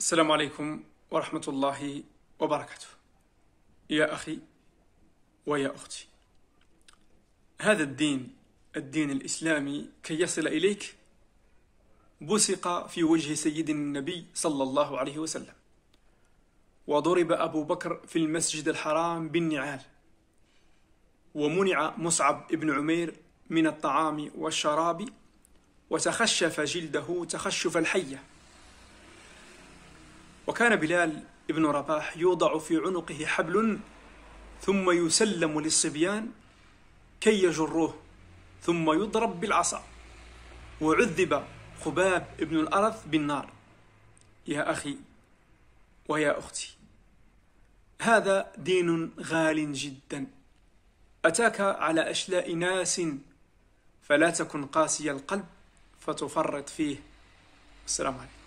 السلام عليكم ورحمة الله وبركاته. يا أخي ويا أختي. هذا الدين الدين الإسلامي كي يصل إليك بسق في وجه سيدنا النبي صلى الله عليه وسلم. وضرب أبو بكر في المسجد الحرام بالنعال. ومنع مصعب بن عمير من الطعام والشراب وتخشف جلده تخشف الحيه وكان بلال ابن رباح يوضع في عنقه حبل ثم يسلم للصبيان كي يجروه ثم يضرب بالعصا وعذب خباب ابن الأرث بالنار يا أخي ويا أختي هذا دين غال جدا أتاك على أشلاء ناس فلا تكن قاسي القلب فتفرط فيه السلام عليكم